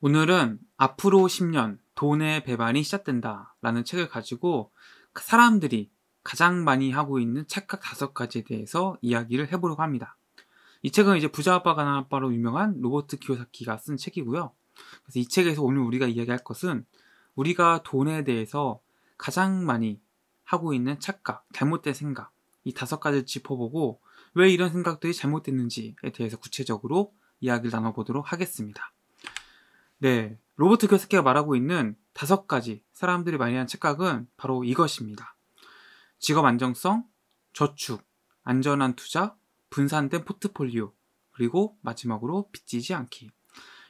오늘은 앞으로 10년 돈의 배반이 시작된다 라는 책을 가지고 그 사람들이 가장 많이 하고 있는 착각 다섯 가지에 대해서 이야기를 해보려고 합니다. 이 책은 이제 부자 아빠 가난 아빠로 유명한 로버트 키오사키가쓴 책이고요. 그래서 이 책에서 오늘 우리가 이야기할 것은 우리가 돈에 대해서 가장 많이 하고 있는 착각, 잘못된 생각 이 다섯 가지를 짚어보고 왜 이런 생각들이 잘못됐는지에 대해서 구체적으로 이야기를 나눠보도록 하겠습니다. 네. 로버트 교수께가 말하고 있는 다섯 가지 사람들이 많이 하는 착각은 바로 이것입니다. 직업 안정성, 저축, 안전한 투자, 분산된 포트폴리오, 그리고 마지막으로 빚지지 않기.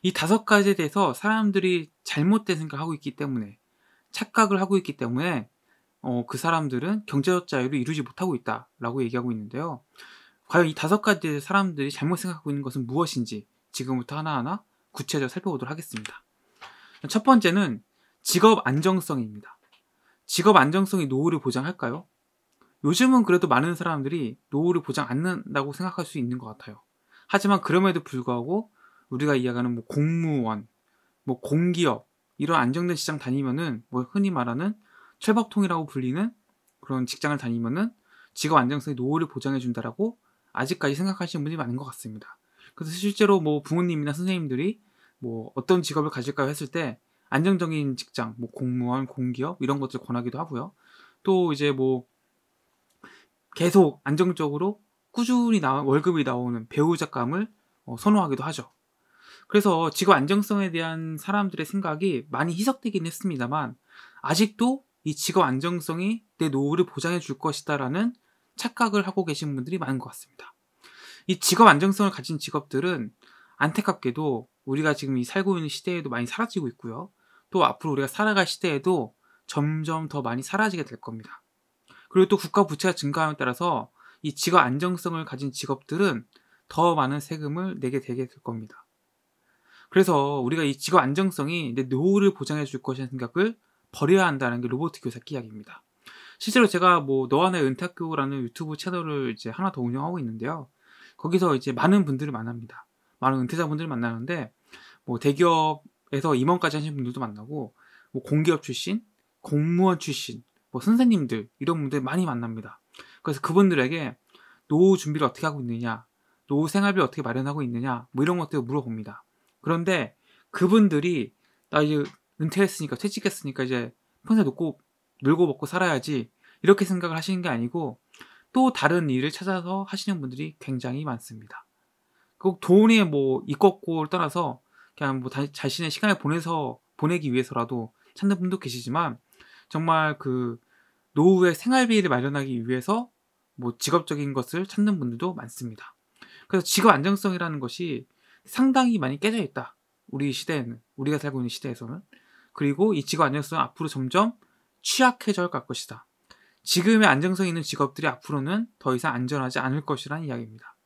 이 다섯 가지에 대해서 사람들이 잘못된 생각을 하고 있기 때문에 착각을 하고 있기 때문에 어, 그 사람들은 경제적 자유를 이루지 못하고 있다라고 얘기하고 있는데요. 과연 이 다섯 가지 사람들이 잘못 생각하고 있는 것은 무엇인지 지금부터 하나하나 구체적으로 살펴보도록 하겠습니다. 첫 번째는 직업 안정성입니다. 직업 안정성이 노후를 보장할까요? 요즘은 그래도 많은 사람들이 노후를 보장 않는다고 생각할 수 있는 것 같아요. 하지만 그럼에도 불구하고 우리가 이야기하는 뭐 공무원, 뭐 공기업 이런 안정된 시장 다니면은 뭐 흔히 말하는 철밥통이라고 불리는 그런 직장을 다니면은 직업 안정성이 노후를 보장해 준다라고 아직까지 생각하시는 분이 많은 것 같습니다. 그래서 실제로 뭐 부모님이나 선생님들이 뭐 어떤 직업을 가질까요 했을 때 안정적인 직장, 뭐 공무원, 공기업 이런 것들 권하기도 하고요. 또 이제 뭐 계속 안정적으로 꾸준히 나 월급이 나오는 배우 작감을 어, 선호하기도 하죠. 그래서 직업 안정성에 대한 사람들의 생각이 많이 희석되긴 했습니다만 아직도 이 직업 안정성이 내 노후를 보장해 줄 것이다라는 착각을 하고 계신 분들이 많은 것 같습니다. 이 직업 안정성을 가진 직업들은 안타깝게도 우리가 지금 이 살고 있는 시대에도 많이 사라지고 있고요. 또 앞으로 우리가 살아갈 시대에도 점점 더 많이 사라지게 될 겁니다. 그리고 또 국가 부채가 증가함에 따라서 이 직업 안정성을 가진 직업들은 더 많은 세금을 내게 되게 될 겁니다. 그래서 우리가 이 직업 안정성이 내 노후를 보장해 줄 것이라는 생각을 버려야 한다는 게 로버트 교사기 이야기입니다. 실제로 제가 뭐 너와 나의 은퇴학교라는 유튜브 채널을 이제 하나 더 운영하고 있는데요. 거기서 이제 많은 분들을 만납니다. 많은 은퇴자분들을 만나는데 뭐 대기업에서 임원까지 하신 분들도 만나고 뭐 공기업 출신, 공무원 출신, 뭐 선생님들 이런 분들 많이 만납니다. 그래서 그분들에게 노후 준비를 어떻게 하고 있느냐, 노후 생활비를 어떻게 마련하고 있느냐, 뭐 이런 것들을 물어봅니다. 그런데 그분들이 나 이제 은퇴했으니까 퇴직했으니까 이제 평생 놓고 놀고 먹고 살아야지 이렇게 생각을 하시는 게 아니고 또 다른 일을 찾아서 하시는 분들이 굉장히 많습니다. 꼭 돈에 뭐 이꺾고를 떠나서 그냥 뭐 자신의 시간을 보내서 보내기 위해서라도 찾는 분도 계시지만 정말 그 노후의 생활비를 마련하기 위해서 뭐 직업적인 것을 찾는 분들도 많습니다. 그래서 직업 안정성이라는 것이 상당히 많이 깨져 있다. 우리 시대에는 우리가 살고 있는 시대에서는 그리고 이 직업 안정성은 앞으로 점점 취약해져 갈 것이다. 지금의 안정성 있는 직업들이 앞으로는 더 이상 안전하지 않을 것이라는 이야기입니다.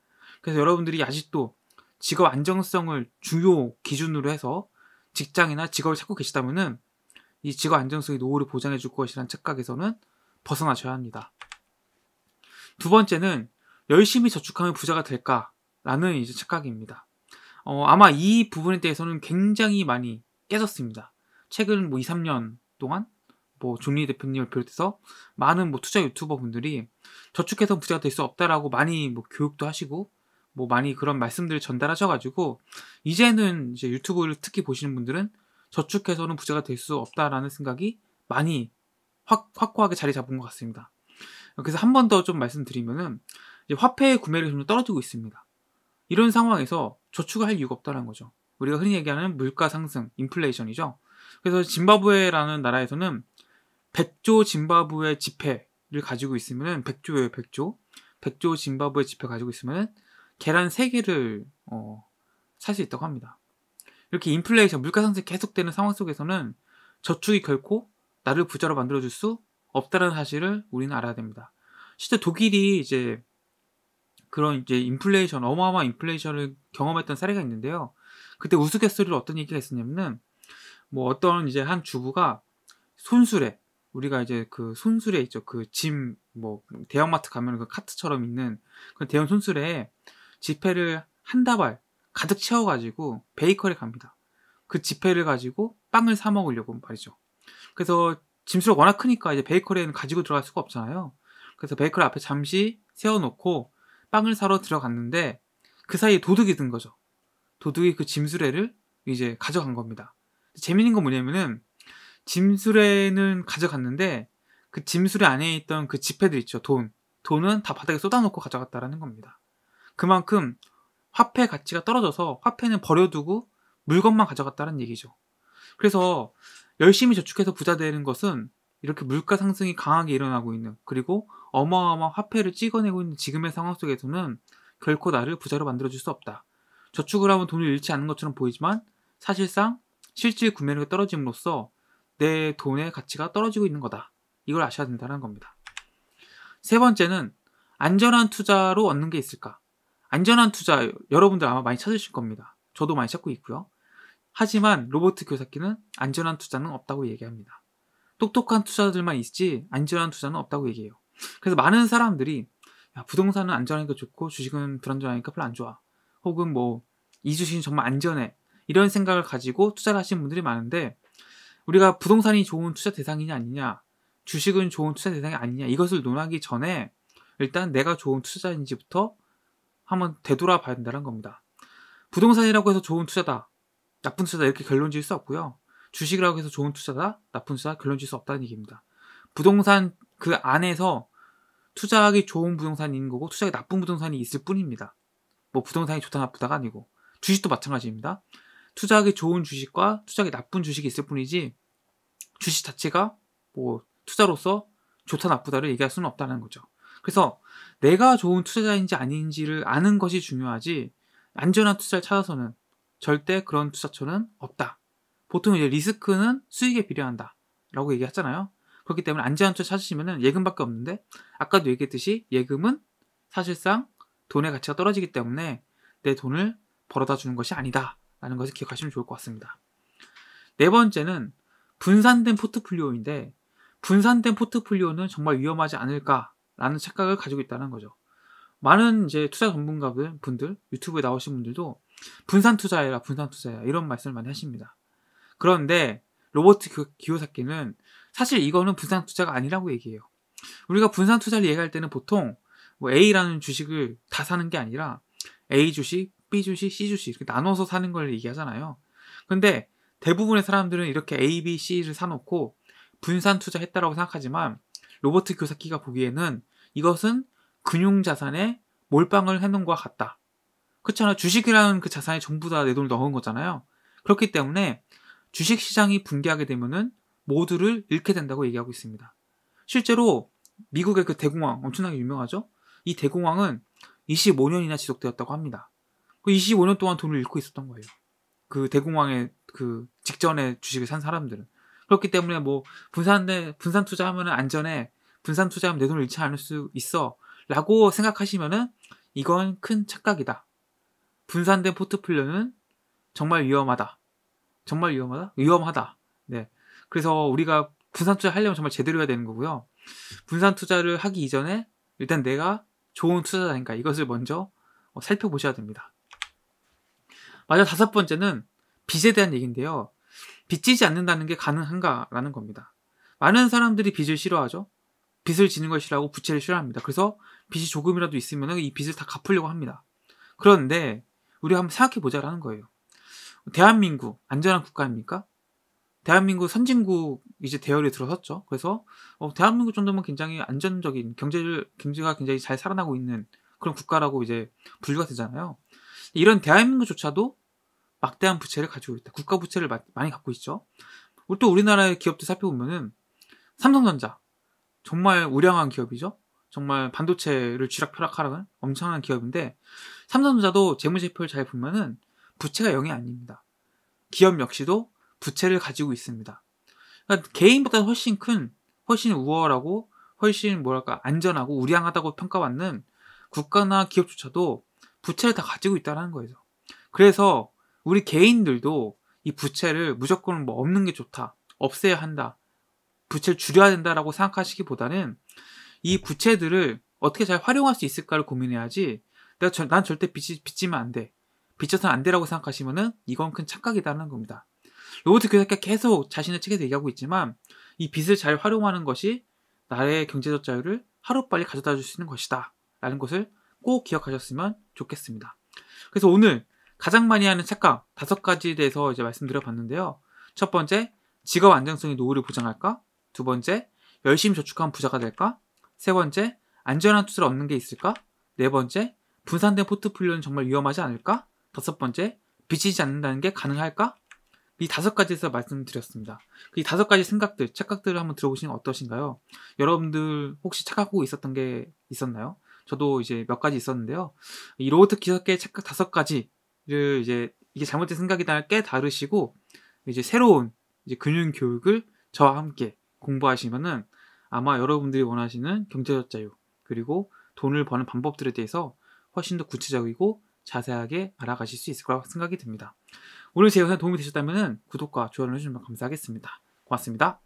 그래서 여러분들이 아직도 직업 안정성을 주요 기준으로 해서 직장이나 직업을 찾고 계시다면은 이 직업 안정성이 노후를 보장해 줄 것이라는 착각에서는 벗어나셔야 합니다. 두 번째는 열심히 저축하면 부자가 될까라는 이제 착각입니다. 어, 아마 이 부분에 대해서는 굉장히 많이 깨졌습니다. 최근 뭐 2, 3년 동안 뭐 존리 대표님을 비롯해서 많은 뭐 투자 유튜버 분들이 저축해서 부자가 될 수 없다라고 많이 뭐 교육도 하시고 뭐 많이 그런 말씀들을 전달하셔가지고 이제는 이제 유튜브를 특히 보시는 분들은 저축해서는 부자가 될 수 없다라는 생각이 많이 확, 확고하게 자리 잡은 것 같습니다. 그래서 한 번 더 좀 말씀드리면은 화폐의 구매력이좀 떨어지고 있습니다. 이런 상황에서 저축을 할 이유가 없다는 거죠. 우리가 흔히 얘기하는 물가 상승, 인플레이션이죠. 그래서 짐바브웨라는 나라에서는 백조 짐바브웨 지폐를 가지고 있으면은 백조예요, 백조. 백조 짐바브웨 지폐 가지고 있으면은 계란 3개를 어, 살 수 있다고 합니다. 이렇게 인플레이션, 물가상승 계속되는 상황 속에서는 저축이 결코 나를 부자로 만들어줄 수 없다는 사실을 우리는 알아야 됩니다. 실제 독일이 이제 그런 이제 인플레이션, 어마어마한 인플레이션을 경험했던 사례가 있는데요. 그때 우스갯소리로 어떤 얘기가 있었냐면은 뭐 어떤 이제 한 주부가 손수레, 우리가 이제 그 손수레 있죠. 그 짐 뭐 대형마트 가면 그 카트처럼 있는 그 대형 손수레에 지폐를 한 다발 가득 채워가지고 베이커리 갑니다. 그 지폐를 가지고 빵을 사 먹으려고 말이죠. 그래서 짐수가 워낙 크니까 이제 베이커리에는 가지고 들어갈 수가 없잖아요. 그래서 베이커리 앞에 잠시 세워놓고 빵을 사러 들어갔는데 그 사이에 도둑이 든 거죠. 도둑이 그 짐수레를 이제 가져간 겁니다. 재밌는 건 뭐냐면은 짐수레는 가져갔는데 그 짐수레 안에 있던 그 지폐들 있죠. 돈. 돈은 다 바닥에 쏟아놓고 가져갔다라는 겁니다. 그만큼 화폐 가치가 떨어져서 화폐는 버려두고 물건만 가져갔다는 얘기죠. 그래서 열심히 저축해서 부자 되는 것은 이렇게 물가 상승이 강하게 일어나고 있는 그리고 어마어마한 화폐를 찍어내고 있는 지금의 상황 속에서는 결코 나를 부자로 만들어줄 수 없다. 저축을 하면 돈을 잃지 않는 것처럼 보이지만 사실상 실질 구매력이 떨어짐으로써 내 돈의 가치가 떨어지고 있는 거다. 이걸 아셔야 된다는 겁니다. 세 번째는 안전한 투자로 얻는 게 있을까? 안전한 투자 여러분들 아마 많이 찾으실 겁니다. 저도 많이 찾고 있고요. 하지만 로버트 교사키는 안전한 투자는 없다고 얘기합니다. 똑똑한 투자들만 있지 안전한 투자는 없다고 얘기해요. 그래서 많은 사람들이 야, 부동산은 안전하니까 좋고 주식은 불안전하니까 별로 안 좋아. 혹은 뭐 이 주식은 정말 안전해. 이런 생각을 가지고 투자를 하시는 분들이 많은데 우리가 부동산이 좋은 투자 대상이냐 아니냐, 주식은 좋은 투자 대상이 아니냐 이것을 논하기 전에 일단 내가 좋은 투자인지부터 한번 되돌아봐야 된다는 겁니다. 부동산이라고 해서 좋은 투자다, 나쁜 투자다 이렇게 결론 지을 수 없고요. 주식이라고 해서 좋은 투자다, 나쁜 투자다 결론 지을 수 없다는 얘기입니다. 부동산 그 안에서 투자하기 좋은 부동산이 있는 거고 투자하기 나쁜 부동산이 있을 뿐입니다. 뭐 부동산이 좋다 나쁘다가 아니고 주식도 마찬가지입니다. 투자하기 좋은 주식과 투자하기 나쁜 주식이 있을 뿐이지 주식 자체가 뭐 투자로서 좋다 나쁘다를 얘기할 수는 없다는 거죠. 그래서 내가 좋은 투자자인지 아닌지를 아는 것이 중요하지 안전한 투자를 찾아서는 절대 그런 투자처는 없다. 보통 이제 리스크는 수익에 비례한다. 라고 얘기하잖아요. 그렇기 때문에 안전한 투자 찾으시면 예금밖에 없는데 아까도 얘기했듯이 예금은 사실상 돈의 가치가 떨어지기 때문에 내 돈을 벌어다 주는 것이 아니다. 라는 것을 기억하시면 좋을 것 같습니다. 네 번째는 분산된 포트폴리오인데 분산된 포트폴리오는 정말 위험하지 않을까라는 착각을 가지고 있다는 거죠. 많은 이제 투자 전문가들 분들 유튜브에 나오신 분들도 분산 투자해라 분산 투자해라 이런 말씀을 많이 하십니다. 그런데 로버트 기요사키는 사실 이거는 분산 투자가 아니라고 얘기해요. 우리가 분산 투자를 얘기할 때는 보통 뭐 A라는 주식을 다 사는 게 아니라 A 주식, B 주식, C 주식 이렇게 나눠서 사는 걸 얘기하잖아요. 근데 대부분의 사람들은 이렇게 A, B, C를 사놓고 분산 투자했다라고 생각하지만 로버트 교사키가 보기에는 이것은 금융자산에 몰빵을 해놓은 것 같다. 그렇잖아. 주식이라는 그 자산에 전부 다 내 돈을 넣은 거잖아요. 그렇기 때문에 주식시장이 붕괴하게 되면은 모두를 잃게 된다고 얘기하고 있습니다. 실제로 미국의 그 대공황 엄청나게 유명하죠. 이 대공황은 25년이나 지속되었다고 합니다. 그 25년 동안 돈을 잃고 있었던 거예요. 그 대공황의 그 직전에 주식을 산 사람들은 그렇기 때문에 뭐 분산돼 분산 투자하면 안전해 분산 투자하면 내 돈을 잃지 않을 수 있어라고 생각하시면은 이건 큰 착각이다. 분산된 포트폴리오는 정말 위험하다. 정말 위험하다? 위험하다. 네. 그래서 우리가 분산 투자 하려면 정말 제대로 해야 되는 거고요. 분산 투자를 하기 이전에 일단 내가 좋은 투자자니까 이것을 먼저 어, 살펴보셔야 됩니다. 마저 다섯 번째는 빚에 대한 얘기인데요. 빚지지 않는다는 게 가능한가라는 겁니다. 많은 사람들이 빚을 싫어하죠. 빚을 지는 걸 싫어하고 부채를 싫어합니다. 그래서 빚이 조금이라도 있으면 이 빚을 다 갚으려고 합니다. 그런데 우리가 한번 생각해 보자라는 거예요. 대한민국 안전한 국가입니까? 대한민국 선진국 이제 대열에 들어섰죠. 그래서 어, 대한민국 정도면 굉장히 안전적인 경제를 경제가 굉장히 잘 살아나고 있는 그런 국가라고 이제 분류가 되잖아요. 이런 대한민국조차도 막대한 부채를 가지고 있다. 국가 부채를 많이 갖고 있죠. 또 우리나라의 기업들 살펴보면은 삼성전자 정말 우량한 기업이죠. 정말 반도체를 쥐락펴락하는 엄청난 기업인데 삼성전자도 재무제표를 잘 보면은 부채가 0이 아닙니다. 기업 역시도 부채를 가지고 있습니다. 그러니까 개인보다 훨씬 큰, 훨씬 우월하고 훨씬 뭐랄까 안전하고 우량하다고 평가받는 국가나 기업조차도 부채를 다 가지고 있다는 거예요. 그래서 우리 개인들도 이 부채를 무조건 뭐 없는 게 좋다. 없애야 한다. 부채를 줄여야 된다라고 생각하시기보다는 이 부채들을 어떻게 잘 활용할 수 있을까를 고민해야지 내가 저, 난 절대 빚이, 빚지면 안 돼. 빚져서는 안 되라고 생각하시면은 이건 큰 착각이다라는 겁니다. 로버트 교사가 계속 자신의 책에서 얘기하고 있지만 이 빚을 잘 활용하는 것이 나의 경제적 자유를 하루빨리 가져다 줄 수 있는 것이다. 라는 것을 꼭 기억하셨으면 좋겠습니다. 그래서 오늘 가장 많이 하는 착각 다섯 가지에 대해서 이제 말씀드려 봤는데요. 첫 번째, 직업 안정성이 노후를 보장할까? 두 번째, 열심히 저축하면 부자가 될까? 세 번째, 안전한 투자를 얻는 게 있을까? 네 번째, 분산된 포트폴리오는 정말 위험하지 않을까? 다섯 번째, 빚지지 않는다는 게 가능할까? 이 다섯 가지에서 말씀드렸습니다. 이 다섯 가지 생각들, 착각들을 한번 들어보시면 어떠신가요? 여러분들 혹시 착각하고 있었던 게 있었나요? 저도 이제 몇 가지 있었는데요. 이로버기사의 착각 다섯 가지 를 이제 이게 잘못된 생각이다 깨달으시고 이제 새로운 이제 금융 교육을 저와 함께 공부하시면은 아마 여러분들이 원하시는 경제적 자유 그리고 돈을 버는 방법들에 대해서 훨씬 더 구체적이고 자세하게 알아가실 수 있을 거라고 생각이 듭니다. 오늘 제 영상 도움이 되셨다면 구독과 좋아요를 해주시면 감사하겠습니다. 고맙습니다.